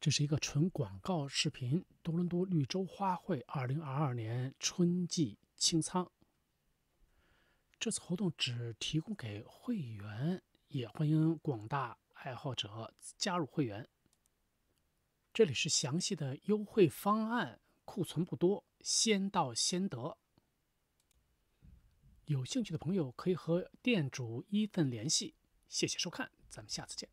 这是一个纯广告视频，多伦多绿洲花卉二零二二年春季清仓。这次活动只提供给会员，也欢迎广大爱好者加入会员。这里是详细的优惠方案，库存不多，先到先得。有兴趣的朋友可以和店主依份联系。谢谢收看，咱们下次见。